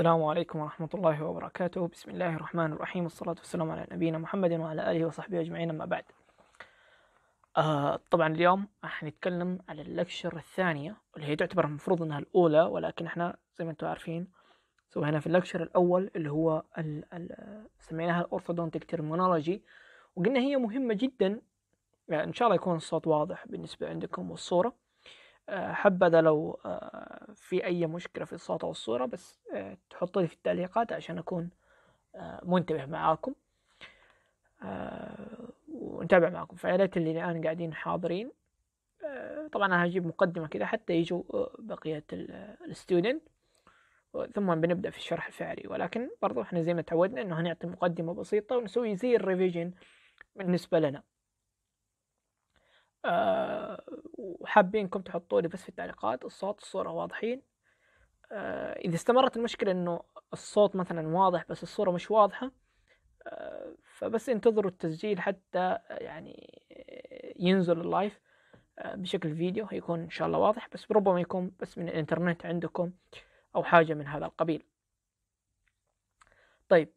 السلام عليكم ورحمة الله وبركاته بسم الله الرحمن الرحيم والصلاة والسلام على نبينا محمد وعلى آله وصحبه أجمعين أما بعد آه طبعا اليوم راح نتكلم على اللكشر الثانية واللي هي تعتبر المفروض أنها الأولى ولكن احنا زي ما انتم عارفين سوينا في اللكشر الأول اللي هو ال ال سميناها الأورثودونتيك ترمونولوجي وقلنا هي مهمة جدا يعني إن شاء الله يكون الصوت واضح بالنسبة عندكم والصورة حبذا لو آه، في أي مشكلة في الصوت أو الصورة بس آه، تحطوا لي في التعليقات عشان أكون آه، منتبه معاكم ونتابع معاكم فيا اللي الآن قاعدين حاضرين طبعا أنا هجيب مقدمة كده حتى يجوا بقية الستودنت ثم بنبدأ في الشرح الفعلي ولكن برضو احنا زي ما تعودنا انه هنعطي مقدمة بسيطة ونسوي زي الريفيجن بالنسبة لنا وحابينكم تحطوا لي بس في التعليقات الصوت الصورة واضحين آه، إذا استمرت المشكلة إنه الصوت مثلا واضح بس الصورة مش واضحة آه، فبس انتظروا التسجيل حتى آه، يعني ينزل اللايف بشكل فيديو هيكون إن شاء الله واضح بس ربما يكون بس من الإنترنت عندكم أو حاجة من هذا القبيل طيب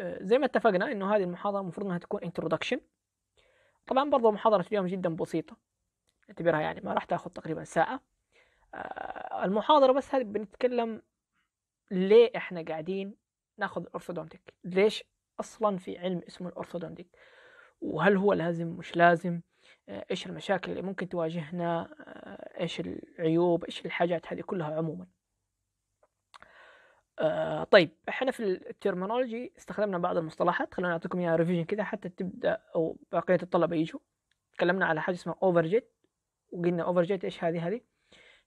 زي ما اتفقنا إنه هذه المحاضرة المفروض إنها تكون introduction طبعا برضه محاضرة اليوم جدا بسيطة اعتبرها يعني ما راح تاخذ تقريبا ساعة آه، المحاضرة بس هذه بنتكلم ليه احنا قاعدين ناخذ الأرثودونتيك ليش أصلا في علم اسمه الأرثودونتيك وهل هو لازم مش لازم آه، ايش المشاكل اللي ممكن تواجهنا آه، ايش العيوب ايش الحاجات هذه كلها عموما آه طيب احنا في الترمينولوجي استخدمنا بعض المصطلحات خلونا نعطيكم اياها ريفيجن كذا حتى تبدا او بقيه الطلبه يجوا تكلمنا على حاجه اسمها اوفر جيت وقلنا اوفر جيت ايش هذه هذه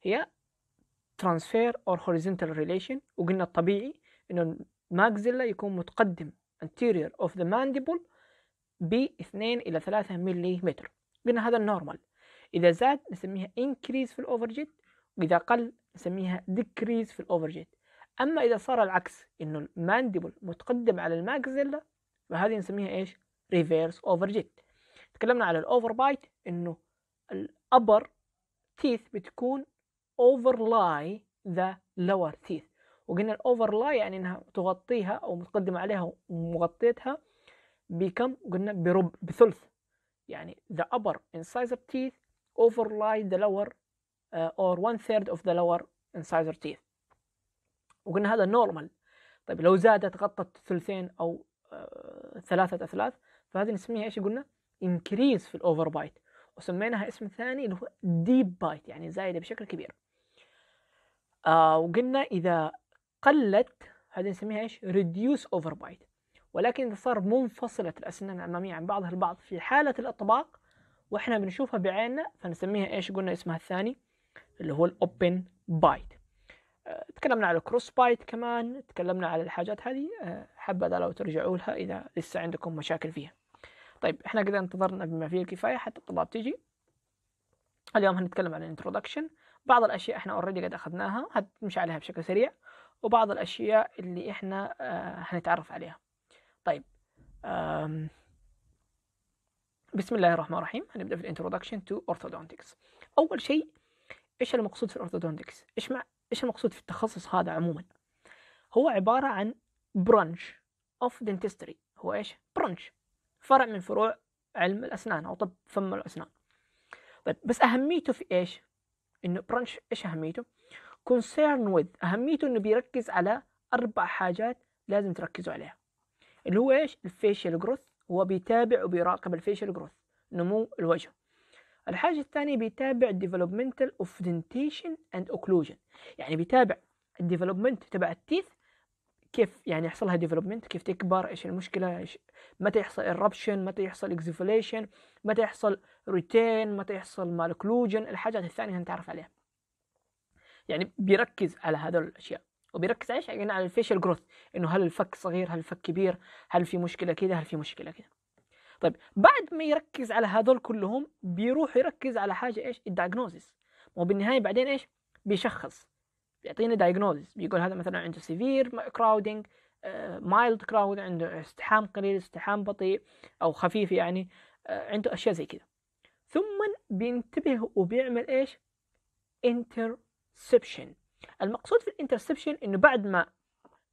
هي ترانسفير اور هوريزونتال ريليشن وقلنا الطبيعي انه الماكزيلا يكون متقدم anterior of the mandible ب 2 الى 3 ملم قلنا هذا النورمال اذا زاد نسميها increase في جيت واذا قل نسميها decrease في جيت أما إذا صار العكس إنه المانديبل متقدم على الماكسيلا فهذه نسميها إيش؟ ريفيرس أوفر جيت تكلمنا على الأوفر بايت إنه الأبر تيث بتكون أوفر لاي ذا لور تيث وقلنا الأوفر لاي يعني إنها تغطيها أو متقدمة عليها ومغطيتها بكم؟ قلنا برب بثلث يعني the upper incisor teeth overlie the lower uh, or one third of the lower incisor teeth وقلنا هذا نورمال طيب لو زادت غطت ثلثين او آه، ثلاثه اثلاث فهذه نسميها ايش قلنا؟ انكريز في الاوفر بايت وسميناها اسم ثاني اللي هو ديب بايت يعني زايده بشكل كبير. آه وقلنا اذا قلت هذه نسميها ايش؟ ريديوس اوفر بايت ولكن اذا صار منفصله الاسنان الاماميه عن بعضها البعض في حاله الاطباق واحنا بنشوفها بعيننا فنسميها ايش؟ قلنا اسمها الثاني اللي هو الاوبن بايت. تكلمنا على الكروس بايت كمان تكلمنا على الحاجات هذه آه، حبذا لو ترجعوا لها اذا لسه عندكم مشاكل فيها طيب احنا كذا انتظرنا بما فيه الكفايه حتى الطلاب تيجي اليوم هنتكلم عن الانترودكشن بعض الاشياء احنا اوريدي قد اخذناها هنمشي عليها بشكل سريع وبعض الاشياء اللي احنا آه، هنتعرف عليها طيب بسم الله الرحمن الرحيم هنبدا في الانترودكشن تو اورثودونتكس اول شيء ايش المقصود في الاورثودونتكس ايش مع ايش المقصود في التخصص هذا عموما هو عبارة عن برانش اوف دنتستري هو ايش برانش فرع من فروع علم الاسنان او طب فم الاسنان بس اهميته في ايش انه برانش ايش اهميته كونسيرن وذ اهميته انه بيركز على اربع حاجات لازم تركزوا عليها اللي هو ايش الفيشيال جروث هو بيتابع وبيراقب الفيشيال جروث نمو الوجه الحاجة الثانية بيتابع developmental of dentation and occlusion يعني بيتابع الديفلوبمنت تبع التيث كيف يعني يحصلها ديفلوبمنت كيف تكبر ايش المشكلة إيش متى يحصل eruption متى يحصل exfoliation متى يحصل retain متى يحصل مالكلوجن الحاجات الثانية هنتعرف نتعرف عليها يعني بيركز على هذول الاشياء وبيركز على ايش؟ يعني على الفيشل جروث انه هل الفك صغير هل الفك كبير هل في مشكله كده هل في مشكله كده طيب بعد ما يركز على هذول كلهم بيروح يركز على حاجه ايش مو بالنهايه بعدين ايش بيشخص بيعطينا دايجنوزيس بيقول هذا مثلا عنده سيفير كراودنج مايلد آه، كراود عنده ازدحام قليل ازدحام بطيء او خفيف يعني آه، عنده اشياء زي كذا ثم بينتبه وبيعمل ايش انترسبشن المقصود في الانترسبشن انه بعد ما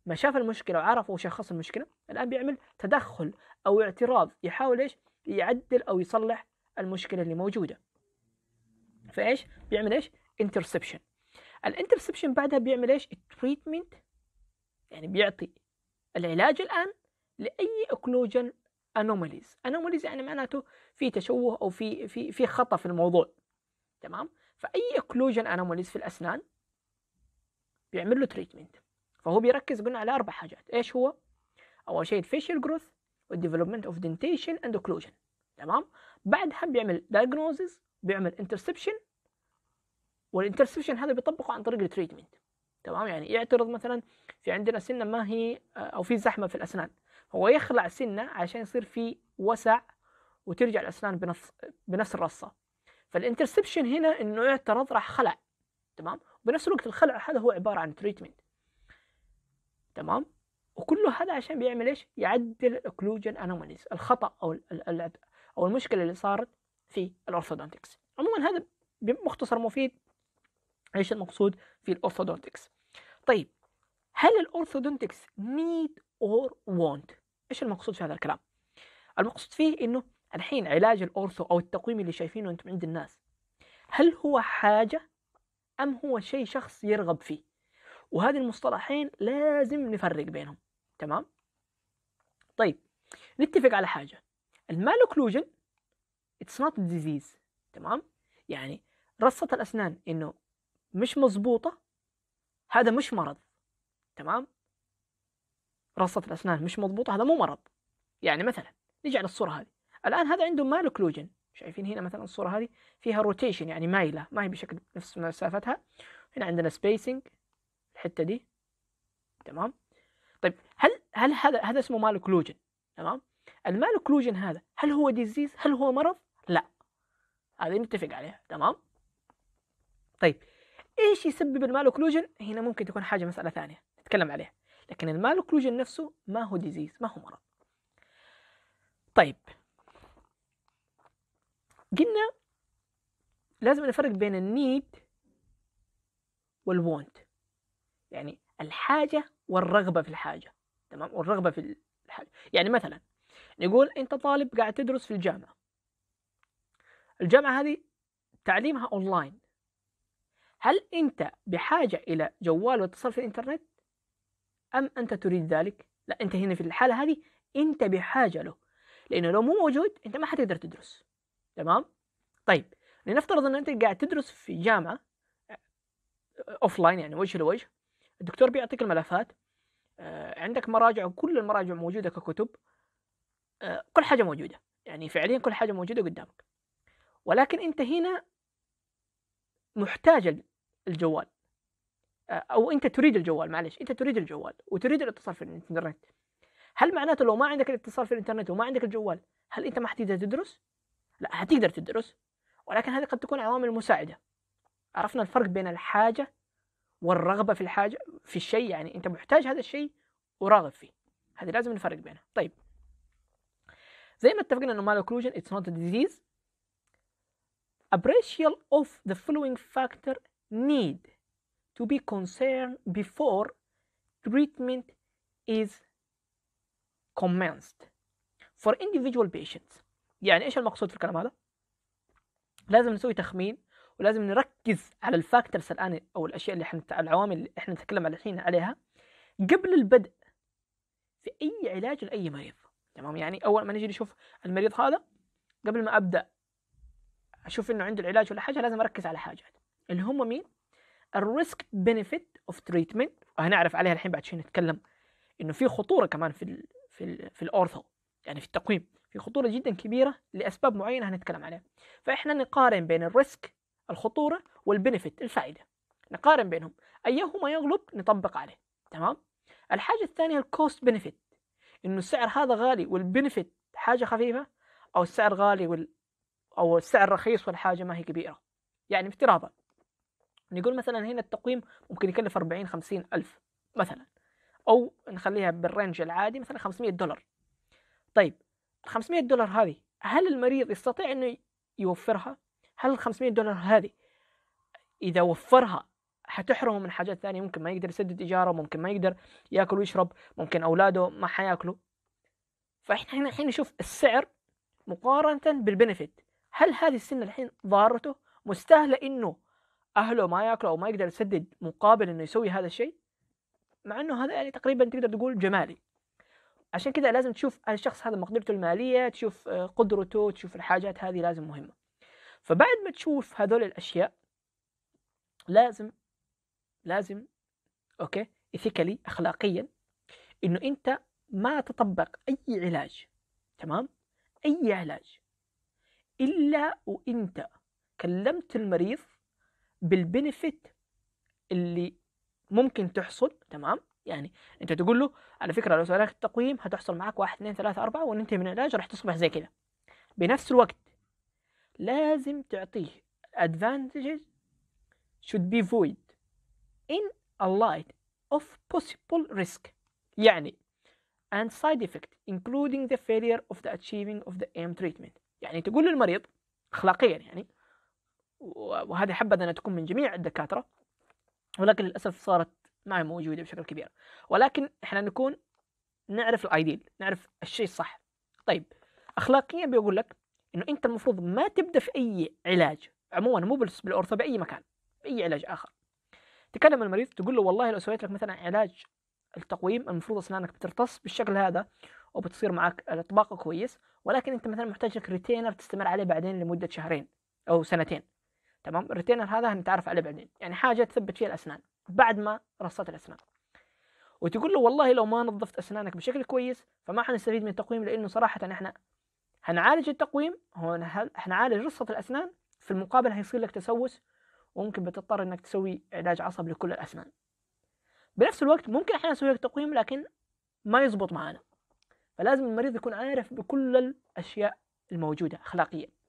ما شاف المشكله وعرف وشخص المشكله الان بيعمل تدخل او اعتراض يحاول ايش يعدل او يصلح المشكله اللي موجوده فايش بيعمل ايش انترسبشن الانترسبشن بعدها بيعمل ايش تريتمنت يعني بيعطي العلاج الان لاي اوكلوجن انوماليز انوماليز يعني معناته في تشوه او في في في خطا في الموضوع تمام فاي اوكلوجن انوماليز في الاسنان بيعمل له تريتمنت فهو بيركز قلنا على اربع حاجات ايش هو اول شيء الفيشل جروث والديفلوبمنت اوف دنتيشن اند اوكلوجن تمام بعدها بيعمل دايجنوزز بيعمل انترسبشن والانترسبشن هذا بيطبقه عن طريق التريتمنت تمام يعني يعترض مثلا في عندنا سنه ما هي او في زحمه في الاسنان هو يخلع سنه عشان يصير في وسع وترجع الاسنان بنفس بنفس الرصه فالانترسبشن هنا انه يعترض راح خلع تمام بنفس الوقت الخلع هذا هو عباره عن تريتمنت تمام وكل هذا عشان بيعمل ايش؟ يعدل الاوكلوجن انوماليز الخطا او او المشكله اللي صارت في الاورثودونتكس عموما هذا بمختصر مفيد ايش المقصود في الاورثودونتكس طيب هل الاورثودونتكس نيد اور وونت ايش المقصود في هذا الكلام المقصود فيه انه الحين علاج الاورثو او التقويم اللي شايفينه انتم عند الناس هل هو حاجه ام هو شيء شخص يرغب فيه وهذه المصطلحين لازم نفرق بينهم تمام طيب نتفق على حاجة المالوكلوجن اتس نوت ديزيز تمام يعني رصة الأسنان إنه مش مظبوطة هذا مش مرض تمام رصة الأسنان مش مضبوطة هذا مو مرض يعني مثلا نجي على الصورة هذه الآن هذا عنده مالوكلوجن شايفين هنا مثلا الصورة هذه فيها روتيشن يعني مايلة ما هي بشكل نفس مسافتها هنا عندنا سبيسنج الحته دي تمام طيب هل هل هذا هذا اسمه مالوكلوجن تمام المالوكلوجن هذا هل هو ديزيز هل هو مرض لا هذه نتفق عليها تمام طيب ايش يسبب المالوكلوجن هنا ممكن تكون حاجه مساله ثانيه نتكلم عليها لكن المالوكلوجن نفسه ما هو ديزيز ما هو مرض طيب قلنا لازم نفرق بين النيد والوونت يعني الحاجة والرغبة في الحاجة تمام والرغبة في الحاجة يعني مثلا نقول أنت طالب قاعد تدرس في الجامعة الجامعة هذه تعليمها أونلاين هل أنت بحاجة إلى جوال واتصال في الإنترنت أم أنت تريد ذلك لا أنت هنا في الحالة هذه أنت بحاجة له لأنه لو مو موجود أنت ما حتقدر تدرس تمام طيب لنفترض أن أنت قاعد تدرس في جامعة أوفلاين يعني وجه لوجه الدكتور بيعطيك الملفات آه، عندك مراجع وكل المراجع موجوده ككتب آه، كل حاجه موجوده يعني فعليا كل حاجه موجوده قدامك ولكن انت هنا محتاج الجوال آه، او انت تريد الجوال معلش انت تريد الجوال وتريد الاتصال في الانترنت هل معناته لو ما عندك الاتصال في الانترنت وما عندك الجوال هل انت ما حتقدر تدرس لا هتقدر تدرس ولكن هذه قد تكون عوامل مساعده عرفنا الفرق بين الحاجه والرغبه في الحاجه في الشيء يعني انت محتاج هذا الشيء وراغب فيه هذه لازم نفرق بينها طيب زي ما اتفقنا انه اوكلوجن اتس نوت ديزيز ابريشيال اوف ذا فولوينج فاكتور نيد تو بي كونسيرن بيفور تريتمنت از commenced for individual patients يعني ايش المقصود في الكلام هذا لازم نسوي تخمين ولازم نركز على الفاكتورز الان او الاشياء اللي احنا العوامل اللي احنا نتكلم الحين عليها قبل البدء في اي علاج لاي مريض تمام يعني اول ما نجي نشوف المريض هذا قبل ما ابدا اشوف انه عنده العلاج ولا حاجه لازم اركز على حاجات اللي هم مين الريسك بنفيت اوف تريتمنت وهنعرف عليها الحين بعد شوي نتكلم انه في خطوره كمان في الـ في الـ في الاورثو يعني في التقويم في خطوره جدا كبيره لاسباب معينه هنتكلم عليها فاحنا نقارن بين الريسك الخطورة والبنفيت الفائدة نقارن بينهم أيهما يغلب نطبق عليه تمام الحاجة الثانية الكوست بنفيت إنه السعر هذا غالي والبنفيت حاجة خفيفة أو السعر غالي وال... أو السعر رخيص والحاجة ما هي كبيرة يعني افتراضا نقول مثلا هنا التقويم ممكن يكلف 40 50 ألف مثلا أو نخليها بالرينج العادي مثلا 500 دولار طيب 500 دولار هذه هل المريض يستطيع انه يوفرها هل ال 500 دولار هذه اذا وفرها حتحرمه من حاجات ثانية ممكن ما يقدر يسدد إيجاره ممكن ما يقدر ياكل ويشرب ممكن أولاده ما حياكلوا فإحنا هنا الحين نشوف السعر مقارنة بالبنفيت هل هذه السنة الحين ضارته مستاهلة إنه أهله ما ياكلوا أو ما يقدر يسدد مقابل إنه يسوي هذا الشيء مع إنه هذا يعني تقريبا تقدر تقول جمالي عشان كذا لازم تشوف الشخص هذا مقدرته المالية تشوف آه، قدرته تشوف الحاجات هذه لازم مهمة فبعد ما تشوف هذول الاشياء لازم لازم اوكي ايثيكالي اخلاقيا انه انت ما تطبق اي علاج تمام اي علاج الا وانت كلمت المريض بالبنفيت اللي ممكن تحصل تمام يعني انت تقول له على فكره لو سالك التقويم هتحصل معاك واحد اثنين ثلاثة أربعة وان انت من العلاج راح تصبح زي كذا بنفس الوقت لازم تعطيه advantages should be void in a light of possible risk يعني and side effect including the failure of the achieving of the aim treatment يعني تقول للمريض اخلاقيا يعني وهذه حبذا انها تكون من جميع الدكاترة ولكن للأسف صارت معي موجودة بشكل كبير ولكن احنا نكون نعرف الايديل نعرف الشيء الصح طيب اخلاقيا بيقول لك انه انت المفروض ما تبدا في اي علاج عموما مو بس بالارثو باي مكان باي علاج اخر تكلم المريض تقول له والله لو سويت لك مثلا علاج التقويم المفروض اسنانك بترتص بالشكل هذا وبتصير معك الاطباق كويس ولكن انت مثلا محتاج لك ريتينر تستمر عليه بعدين لمده شهرين او سنتين تمام الريتينر هذا هنتعرف عليه بعدين يعني حاجه تثبت فيها الاسنان بعد ما رصت الاسنان وتقول له والله لو ما نظفت اسنانك بشكل كويس فما حنستفيد من التقويم لانه صراحه احنا هنعالج التقويم هون هنعالج رصة الأسنان في المقابل هيصير لك تسوس وممكن بتضطر إنك تسوي علاج عصب لكل الأسنان بنفس الوقت ممكن احيانا نسوي لك تقويم لكن ما يزبط معانا فلازم المريض يكون عارف بكل الأشياء الموجودة أخلاقيا